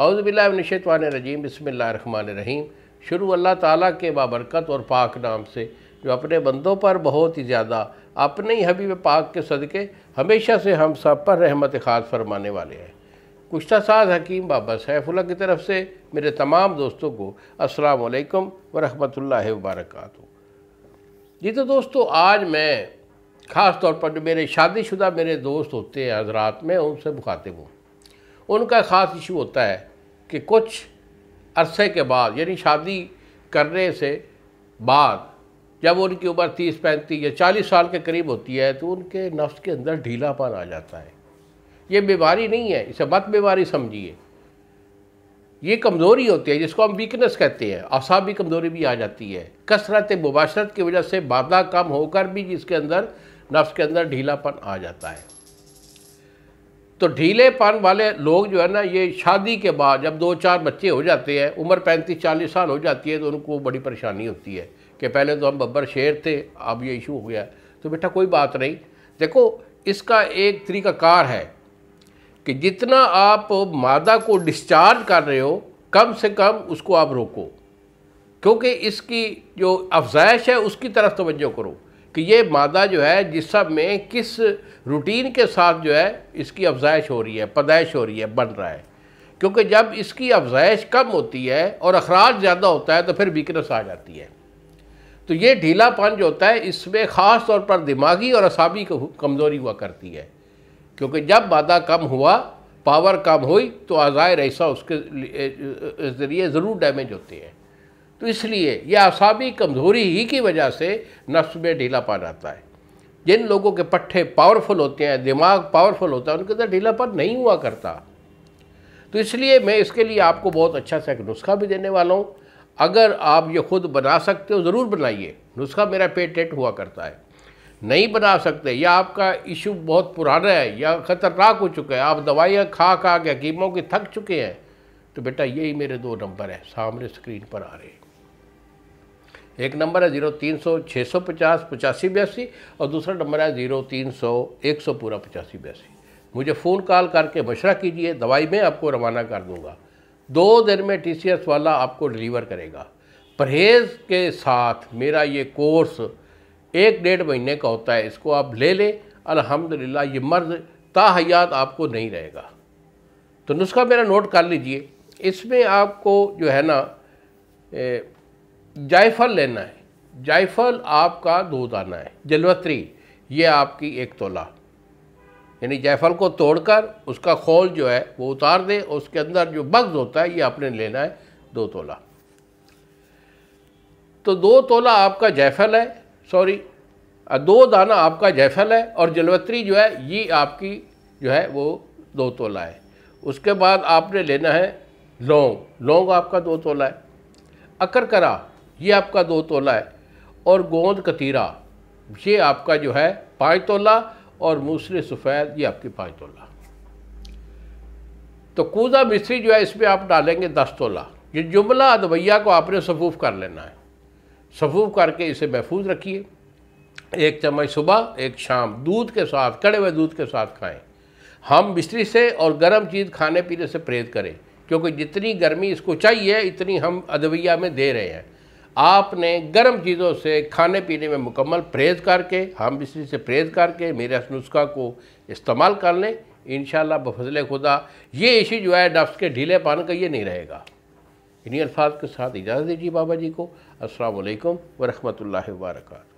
अवज़बिल्लाशवान रजीम run रहीम शुरू अल्लाह ताला के बाबरकत और पाक नाम से जो अपने बंदों पर बहुत ही ज़्यादा अपने ही हबीब पाक के सदक़े हमेशा से हम सब पर रहमत खास फरमाने वाले हैं कुश्ता साज हकीम बाबा सैफुल्ला की तरफ से मेरे तमाम दोस्तों को असलकम वालेकुम व जी तो दोस्तों आज मैं ख़ास तौर पर जो मेरे शादीशुदा मेरे दोस्त होते हैं हजरात में उनसे मुखातिब हूँ उनका ख़ास इशू होता है कि कुछ अरसे के बाद यानी शादी करने से बाद जब उनकी उम्र तीस पैंतीस या चालीस साल के करीब होती है तो उनके नफ्स के अंदर ढीलापन आ जाता है ये बीमारी नहीं है इसे मत बीमारी समझिए ये कमज़ोरी होती है जिसको हम वीकनेस कहते हैं असाबी कमज़ोरी भी आ जाती है कसरत मुबाशरत की वजह से बाधा कम होकर भी जिसके अंदर नफ्स के अंदर ढीलापन आ जाता है तो ढीलेपन वाले लोग जो है ना ये शादी के बाद जब दो चार बच्चे हो जाते हैं उम्र पैंतीस चालीस साल हो जाती है तो उनको बड़ी परेशानी होती है कि पहले तो हम बब्बर शेर थे अब ये इशू हो गया तो बेटा कोई बात नहीं देखो इसका एक तरीकाकार है कि जितना आप मादा को डिस्चार्ज कर रहे हो कम से कम उसको आप रोको क्योंकि इसकी जो अफजाइश है उसकी तरफ तोज्जो करो कि ये मादा जो है जिसम में किस रूटीन के साथ जो है इसकी अफजाइश हो रही है पैदाइश हो रही है बन रहा है क्योंकि जब इसकी अफजाइश कम होती है और अखराज ज़्यादा होता है तो फिर वीकनेस आ जाती है तो ये ढीलापन जो होता है इसमें ख़ास तौर पर दिमागी और असाबी कमज़ोरी हुआ करती है क्योंकि जब मादा कम हुआ पावर कम हुई तो आज़ाए ऐसा उसके ज़रिए ज़रूर डैमेज होते हैं तो इसलिए यह आसाबी कमज़ोरी ही की वजह से नफ्स में ढीलापन आता है जिन लोगों के पट्ठे पावरफुल होते हैं दिमाग पावरफुल होता है उनके अंदर ढीलापन नहीं हुआ करता तो इसलिए मैं इसके लिए आपको बहुत अच्छा सा एक नुस्खा भी देने वाला हूँ अगर आप ये खुद बना सकते हो ज़रूर बनाइए नुस्खा मेरा पेटेंट हुआ करता है नहीं बना सकते या आपका इशू बहुत पुराना है या ख़तरनाक हो चुका है आप दवाइयाँ खा खा के हकीमों के थक चुके हैं तो बेटा यही मेरे दो नंबर हैं सामने स्क्रीन पर आ रहे हैं एक नंबर है जीरो तीन सौ छः सौ पचास पचासी बयासी और दूसरा नंबर है जीरो तीन सौ एक सौ पूरा पचासी बयासी मुझे फ़ोन कॉल करके मशरा कीजिए दवाई में आपको रवाना कर दूँगा दो दिन में टी सी एस वाला आपको डिलीवर करेगा परहेज़ के साथ मेरा ये कोर्स एक डेढ़ महीने का होता है इसको आप ले लें अलहमदिल्ला ये मर्द ताहयात आपको नहीं रहेगा तो नुस्खा मेरा नोट कर लीजिए इसमें आपको जो है ना जायफल लेना है जायफल आपका दो दाना है जलवत्री ये आपकी एक तोला यानी जायफल को तोड़कर उसका खोल जो है वो उतार दे और उसके अंदर जो बग्ज होता है ये आपने लेना है दो तोला तो दो तोला आपका जायफल है सॉरी दो दाना आपका जायफल है और जलवत्री जो है ये आपकी जो है वो दो तोला है उसके बाद आपने लेना है लौंग लौंग आपका दो तोला है अकरकरा ये आपका दो तोला है और गोंद कतीरा ये आपका जो है पाँच तोला और मूसरे सफ़ैद ये आपकी पाँच तोला तो कूदा मिश्री जो है इसमें आप डालेंगे दस तोला ये जुमला अदवैया को आपने सफूफ कर लेना है सफूफ करके इसे महफूज रखिए एक चम्मच सुबह एक शाम दूध के साथ कड़े हुए दूध के साथ खाएं हम मिस्त्री से और गर्म चीज़ खाने पीने से परहेज करें क्योंकि जितनी गर्मी इसको चाहिए इतनी हम अदवैया में दे रहे हैं आपने गर्म चीज़ों से खाने पीने में मुकम्मल परहेज़ करके हम इसी से परहेज़ करके मेरे इस नुस्खा को इस्तेमाल कर लें इन बफजल खुदा ये इशू जो है नफ्स के ढीले पान का ये नहीं रहेगा इन्हीं अल्फाज के साथ इजाज़त दीजिए बाबा जी को असलकम वरहमल वर्का